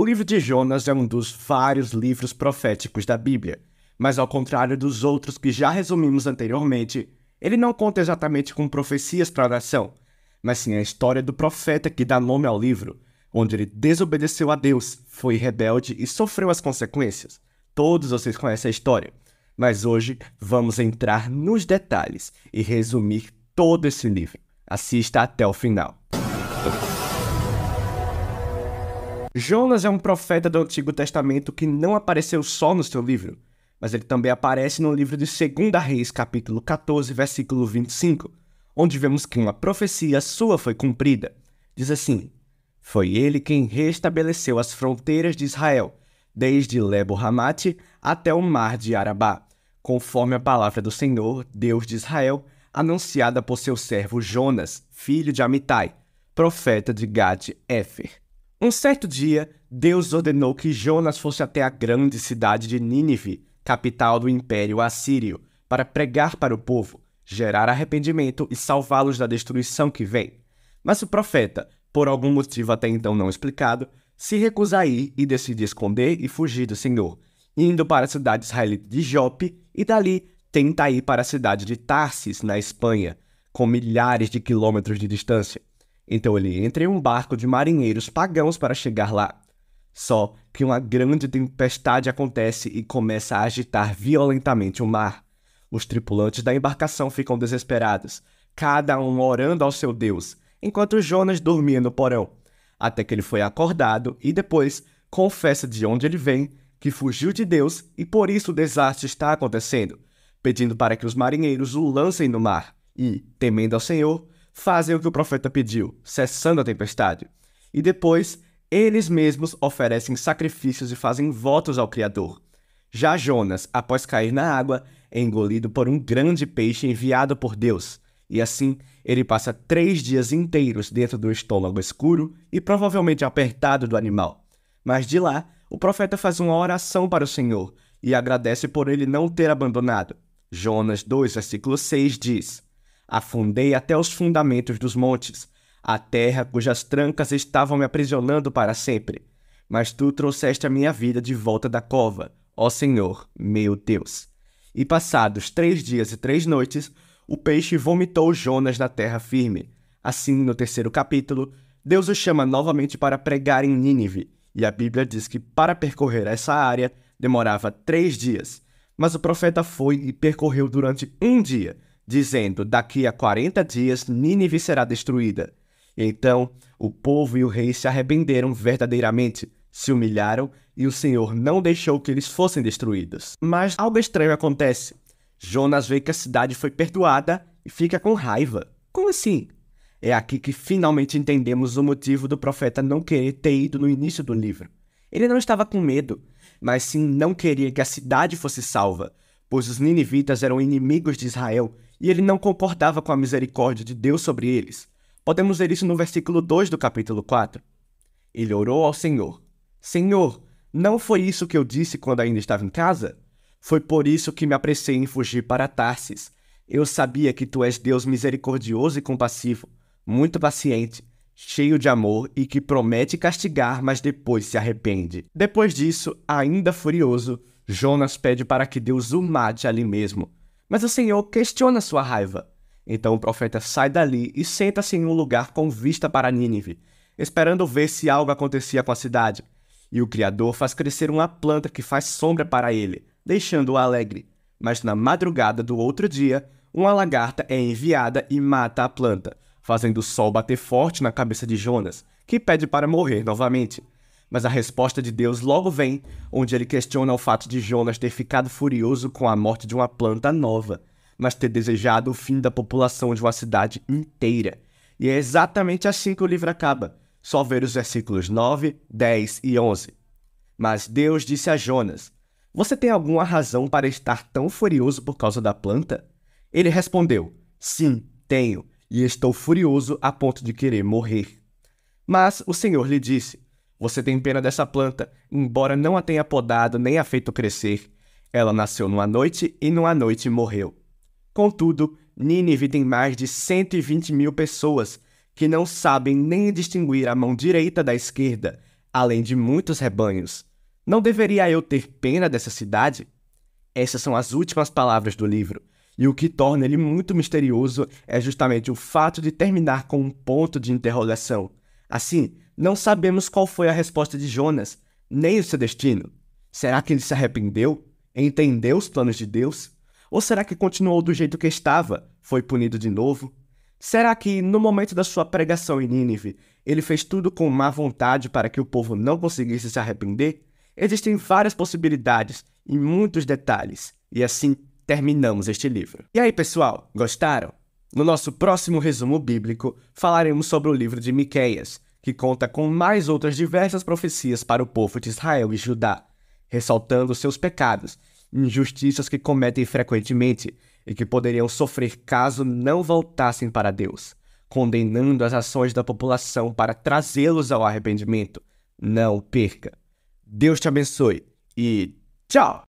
O livro de Jonas é um dos vários livros proféticos da Bíblia, mas ao contrário dos outros que já resumimos anteriormente, ele não conta exatamente com profecias para oração, mas sim a história do profeta que dá nome ao livro, onde ele desobedeceu a Deus, foi rebelde e sofreu as consequências. Todos vocês conhecem a história, mas hoje vamos entrar nos detalhes e resumir todo esse livro. Assista até o final. Jonas é um profeta do Antigo Testamento que não apareceu só no seu livro, mas ele também aparece no livro de 2 Reis, capítulo 14, versículo 25, onde vemos que uma profecia sua foi cumprida. Diz assim: Foi ele quem restabeleceu as fronteiras de Israel, desde Lebo-Hamate até o mar de Arabá, conforme a palavra do Senhor, Deus de Israel, anunciada por seu servo Jonas, filho de Amitai, profeta de Gad-Efer. Um certo dia, Deus ordenou que Jonas fosse até a grande cidade de Nínive, capital do Império Assírio, para pregar para o povo, gerar arrependimento e salvá-los da destruição que vem. Mas o profeta, por algum motivo até então não explicado, se recusa a ir e decide esconder e fugir do Senhor, indo para a cidade israelita de Jope e dali tenta ir para a cidade de Tarsis, na Espanha, com milhares de quilômetros de distância. Então ele entra em um barco de marinheiros pagãos para chegar lá. Só que uma grande tempestade acontece e começa a agitar violentamente o mar. Os tripulantes da embarcação ficam desesperados, cada um orando ao seu Deus, enquanto Jonas dormia no porão, até que ele foi acordado e depois confessa de onde ele vem, que fugiu de Deus e por isso o desastre está acontecendo, pedindo para que os marinheiros o lancem no mar. E, temendo ao Senhor, fazem o que o profeta pediu, cessando a tempestade. E depois, eles mesmos oferecem sacrifícios e fazem votos ao Criador. Já Jonas, após cair na água, é engolido por um grande peixe enviado por Deus, e assim ele passa três dias inteiros dentro do estômago escuro e provavelmente apertado do animal. Mas de lá, o profeta faz uma oração para o Senhor e agradece por ele não ter abandonado. Jonas 2, versículo 6 diz: Afundei até os fundamentos dos montes, a terra cujas trancas estavam me aprisionando para sempre. Mas tu trouxeste a minha vida de volta da cova, ó Senhor, meu Deus. E passados três dias e três noites, o peixe vomitou Jonas na terra firme. Assim, no terceiro capítulo, Deus o chama novamente para pregar em Nínive, e a Bíblia diz que para percorrer essa área demorava três dias. Mas o profeta foi e percorreu durante um dia, dizendo: daqui a 40 dias Nínive será destruída. Então o povo e o rei se arrependeram verdadeiramente, se humilharam e o Senhor não deixou que eles fossem destruídos. Mas algo estranho acontece. Jonas vê que a cidade foi perdoada e fica com raiva. Como assim? É aqui que finalmente entendemos o motivo do profeta não querer ter ido no início do livro. Ele não estava com medo, mas sim não queria que a cidade fosse salva, pois os ninivitas eram inimigos de Israel e ele não concordava com a misericórdia de Deus sobre eles. Podemos ver isso no versículo 2 do capítulo 4. Ele orou ao Senhor: Senhor, não foi isso que eu disse quando ainda estava em casa? Foi por isso que me apressei em fugir para Tarsis. Eu sabia que tu és Deus misericordioso e compassivo, muito paciente, cheio de amor e que promete castigar, mas depois se arrepende. Depois disso, ainda furioso, Jonas pede para que Deus o mate ali mesmo. Mas o assim, Senhor questiona sua raiva. Então o profeta sai dali e senta-se em um lugar com vista para Nínive, esperando ver se algo acontecia com a cidade. E o Criador faz crescer uma planta que faz sombra para ele, deixando-o alegre. Mas na madrugada do outro dia, uma lagarta é enviada e mata a planta, fazendo o sol bater forte na cabeça de Jonas, que pede para morrer novamente. Mas a resposta de Deus logo vem, onde ele questiona o fato de Jonas ter ficado furioso com a morte de uma planta nova, mas ter desejado o fim da população de uma cidade inteira. E é exatamente assim que o livro acaba. Só ver os versículos 9, 10 e 11. Mas Deus disse a Jonas: Você tem alguma razão para estar tão furioso por causa da planta? Ele respondeu: Sim, tenho, e estou furioso a ponto de querer morrer. Mas o Senhor lhe disse: você tem pena dessa planta, embora não a tenha podado nem a feito crescer. Ela nasceu numa noite e numa noite morreu. Contudo, Nínive tem mais de 120 mil pessoas que não sabem nem distinguir a mão direita da esquerda, além de muitos rebanhos. Não deveria eu ter pena dessa cidade? Essas são as últimas palavras do livro, e o que torna ele muito misterioso é justamente o fato de terminar com um ponto de interrogação. Assim, não sabemos qual foi a resposta de Jonas, nem o seu destino. Será que ele se arrependeu? Entendeu os planos de Deus? Ou será que continuou do jeito que estava? Foi punido de novo? Será que, no momento da sua pregação em Nínive, ele fez tudo com má vontade para que o povo não conseguisse se arrepender? Existem várias possibilidades e muitos detalhes, e assim terminamos este livro. E aí, pessoal, gostaram? No nosso próximo resumo bíblico, falaremos sobre o livro de Miqueias, que conta com mais outras diversas profecias para o povo de Israel e Judá, ressaltando seus pecados, injustiças que cometem frequentemente e que poderiam sofrer caso não voltassem para Deus, condenando as ações da população para trazê-los ao arrependimento. Não perca. Deus te abençoe e tchau!